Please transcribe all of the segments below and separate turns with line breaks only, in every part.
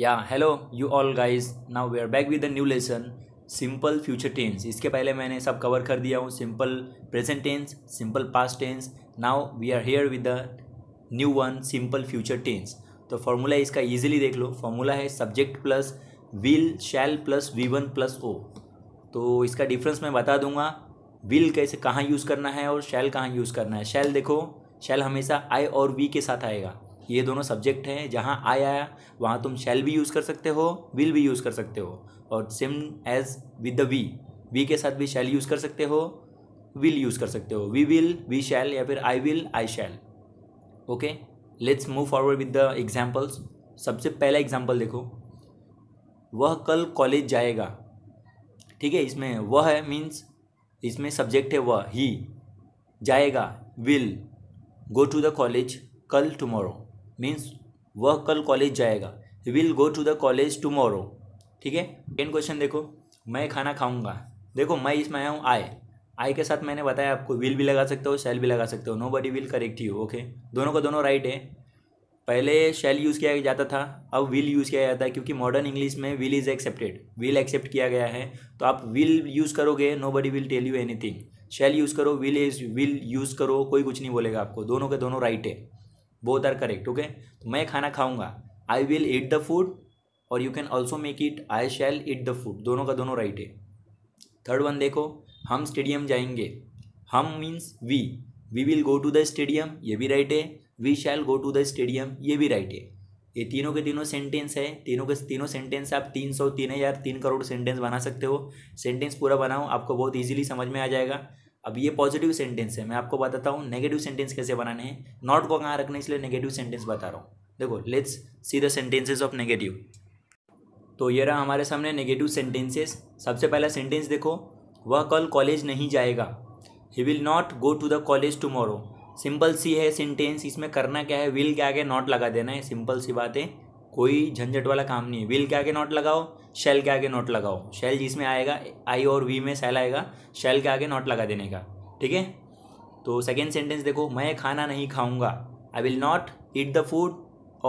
या hello you all guys now we are back with the new lesson simple future tense इसके पहले मैंने सब कवर कर दिया हूँ simple present tense simple past tense now we are here with the new one simple future tense तो formula इसका easily देख लो फॉर्मूला है subject plus will shall plus V one plus O तो इसका डिफरेंस मैं बता दूंगा विल कैसे कहाँ यूज़ करना है और शैल कहाँ यूज़ करना है शैल देखो शैल हमेशा आई और वी के साथ आएगा ये दोनों सब्जेक्ट हैं जहाँ आई आया वहाँ तुम शैल भी यूज़ कर सकते हो विल भी यूज़ कर सकते हो और same as with the we we के साथ भी शैल यूज़ कर सकते हो विल यूज़ कर सकते हो वी विल वी शैल या फिर I will I shall okay let's move forward with the examples सबसे पहला एग्जाम्पल देखो वह कल कॉलेज जाएगा ठीक है इसमें वह है मीन्स इसमें सब्जेक्ट है वह ही जाएगा will go to the college कल टुमारो मीन्स वह कल कॉलेज जाएगा will go to the college tomorrow ठीक है टेन क्वेश्चन देखो मैं खाना खाऊंगा देखो मैं इसमें आया हूँ आय आई के साथ मैंने बताया आपको विल भी लगा सकते हो शैल भी लगा सकते हो nobody will correct you okay दोनों का दोनों राइट है पहले शैल यूज़ किया जाता था अब विल यूज़ किया जाता है क्योंकि मॉडर्न इंग्लिश में will is accepted will accept किया गया है तो आप विल यूज़ करोगे nobody will tell you anything shall use करो विल इज विल यूज़ करो कोई कुछ नहीं बोलेगा आपको दोनों के दोनों राइट है बोथ आर करेक्ट ओके तो मैं खाना खाऊंगा I will eat the food और you can also make it I shall eat the food दोनों का दोनों राइट है थर्ड वन देखो हम स्टेडियम जाएंगे हम means we we will go to the stadium ये भी राइट है we shall go to the stadium ये भी राइट है ये तीनों के तीनों सेंटेंस है तीनों के तीनों सेंटेंस आप तीन सौ तीन हजार तीन करोड़ सेंटेंस बना सकते हो सेंटेंस पूरा बनाओ आपको बहुत इजीली समझ में आ जाएगा अब ये पॉजिटिव सेंटेंस है मैं आपको बताता हूँ नेगेटिव सेंटेंस कैसे बनाने हैं नॉट को कहाँ है इसलिए नेगेटिव सेंटेंस बता रहा हूँ देखो let's see the sentences of negative तो ये रहा हमारे सामने नेगेटिव सेंटेंसेस सबसे पहला सेंटेंस देखो वह कल कॉलेज नहीं जाएगा he will not go to the college tomorrow simple सी है सेंटेंस इसमें करना क्या है विल के आगे नॉट लगा देना है सिंपल सी बात है कोई झंझट वाला काम नहीं है विल के आगे नॉट लगाओ शेल के आगे नॉट लगाओ शेल जिसमें आएगा आई और वी में सेल आएगा शेल के आगे नॉट लगा देने का ठीक है तो सेकेंड सेंटेंस देखो मैं खाना नहीं खाऊंगा I will not eat the food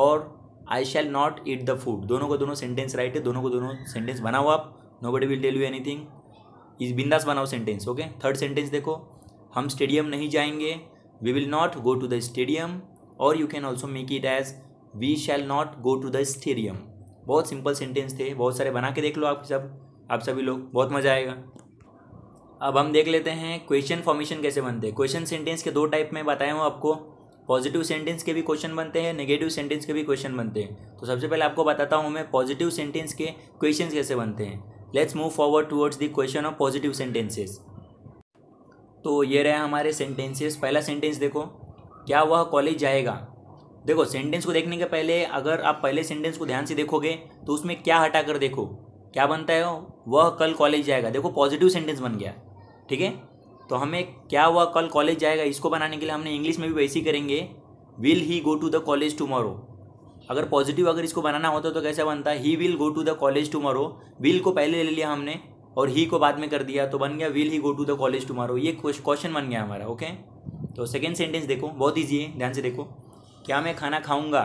और I shall not eat the food दोनों को दोनों सेंटेंस राइट है दोनों को दोनों सेंटेंस बनाओ आप nobody will tell you thing is बिंदास बनाओ सेंटेंस ओके थर्ड सेंटेंस देखो हम स्टेडियम नहीं जाएंगे we will not go to the stadium और you can also make it as we shall not go to the stadium बहुत simple sentence थे बहुत सारे बना के देख लो आप सब आप सभी लोग बहुत मज़ा आएगा अब हम देख लेते हैं क्वेश्चन फॉर्मेशन कैसे बनते हैं क्वेश्चन सेंटेंस के दो टाइप में बताया हूँ आपको पॉजिटिव सेंटेंस के भी क्वेश्चन बनते हैं नेगेटिव सेंटेंस के भी क्वेश्चन बनते हैं तो सबसे पहले आपको बताता हूँ मैं पॉजिटिव सेंटेंस के क्वेश्चन कैसे बनते हैं let's move forward towards the question of positive sentences तो ये रहे हमारे सेंटेंसेस पहला सेंटेंस देखो क्या वह कॉलेज जाएगा देखो सेंटेंस को देखने के पहले अगर आप पहले सेंटेंस को ध्यान से देखोगे तो उसमें क्या हटा कर देखो क्या बनता है वह कल कॉलेज जाएगा देखो पॉजिटिव सेंटेंस बन गया ठीक है तो हमें क्या वह कल कॉलेज जाएगा इसको बनाने के लिए हमने इंग्लिश में भी वैसे ही करेंगे will he go to the college tomorrow अगर पॉजिटिव अगर इसको बनाना होता तो कैसा बनता he will go to the college tomorrow will को पहले ले लिया हमने और ही को बाद में कर दिया तो बन गया will he go to the college tomorrow ये क्वेश्चन बन गया हमारा ओके तो सेकेंड सेंटेंस देखो बहुत ईजी है ध्यान से देखो क्या मैं खाना खाऊंगा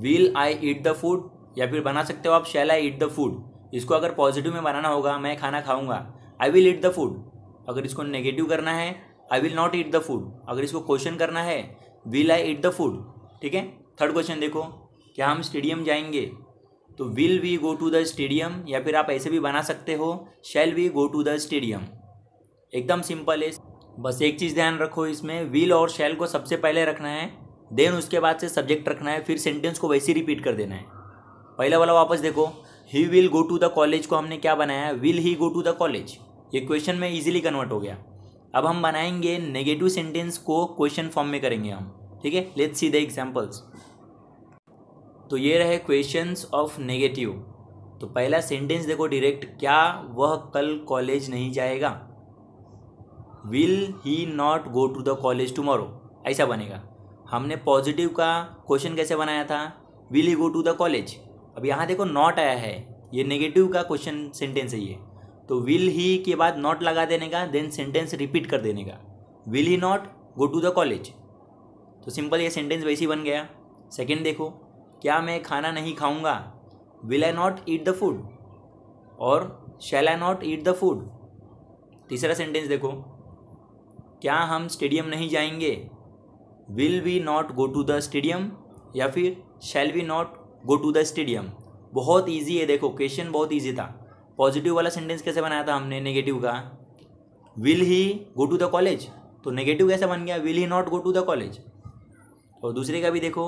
will I eat the food या फिर बना सकते हो आप शैल आई ईट द फूड इसको अगर पॉजिटिव में बनाना होगा मैं खाना खाऊंगा I will eat the food अगर इसको नेगेटिव करना है I will not eat the food अगर इसको क्वेश्चन करना है will I eat the food ठीक है थर्ड क्वेश्चन देखो क्या हम स्टेडियम जाएंगे तो will we go to the stadium या फिर आप ऐसे भी बना सकते हो shall we go to the stadium एकदम सिंपल है बस एक चीज़ ध्यान रखो इसमें विल और शैल को सबसे पहले रखना है देन उसके बाद से सब्जेक्ट रखना है फिर सेंटेंस को वैसे रिपीट कर देना है पहला वाला वापस देखो he will go to the college को हमने क्या बनाया will he go to the college ये क्वेश्चन में इजीली कन्वर्ट हो गया अब हम बनाएंगे नेगेटिव सेंटेंस को क्वेश्चन फॉर्म में करेंगे हम ठीक है लेट्स सी द एग्जांपल्स तो ये रहे क्वेश्चंस ऑफ नेगेटिव तो पहला सेंटेंस देखो डायरेक्ट क्या वह कल कॉलेज नहीं जाएगा will he not go to the college tomorrow ऐसा बनेगा हमने पॉजिटिव का क्वेश्चन कैसे बनाया था will he go to the college अब यहाँ देखो नॉट आया है ये नेगेटिव का क्वेश्चन सेंटेंस है ये तो विल ही के बाद नॉट लगा देने का देन सेंटेंस रिपीट कर देने का will he not go to the college तो सिंपल ये सेंटेंस वैसे ही बन गया सेकेंड देखो क्या मैं खाना नहीं खाऊंगा will I not eat the food और shall I not eat the food तीसरा सेंटेंस देखो क्या हम स्टेडियम नहीं जाएंगे will we not go to the stadium या फिर shall we not go to the stadium बहुत ईजी है देखो क्वेश्चन बहुत ईजी था पॉजिटिव वाला सेंटेंस कैसे बनाया था हमने नेगेटिव का will he go to the college तो नेगेटिव कैसे बन गया will he not go to the college और दूसरे का भी देखो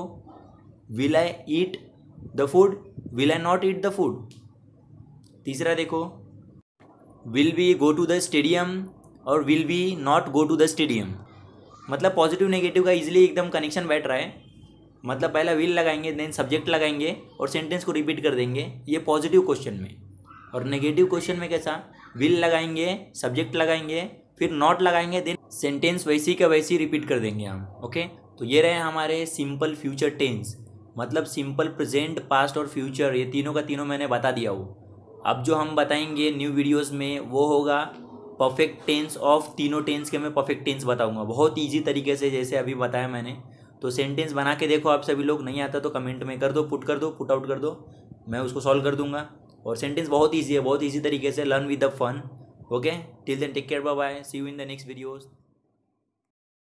will I eat the food will I not eat the food तीसरा देखो will we go to the stadium और will we not go to the stadium मतलब positive negative का इजीली एकदम कनेक्शन बैठ रहा है मतलब पहला विल लगाएंगे देन सब्जेक्ट लगाएंगे और सेंटेंस को रिपीट कर देंगे ये पॉजिटिव क्वेश्चन में और नेगेटिव क्वेश्चन में कैसा विल लगाएंगे सब्जेक्ट लगाएंगे फिर नॉट लगाएंगे देन सेंटेंस वैसी का वैसी रिपीट कर देंगे हम ओके तो ये रहे हमारे सिंपल फ्यूचर टेंस मतलब सिंपल प्रेजेंट पास्ट और फ्यूचर ये तीनों का तीनों मैंने बता दिया वो अब जो हम बताएंगे न्यू वीडियोस में वो होगा परफेक्ट टेंस ऑफ तीनों टेंस के मैं परफेक्ट टेंस बताऊंगा बहुत ईजी तरीके से जैसे अभी बताया मैंने तो सेंटेंस बना के देखो आप सभी लोग नहीं आता तो कमेंट में कर दो पुट कर दो पुट आउट कर दो मैं उसको सॉल्व कर दूंगा और सेंटेंस बहुत ईजी है बहुत ईजी तरीके से learn with the fun okay till then take care bye bye see you in the next videos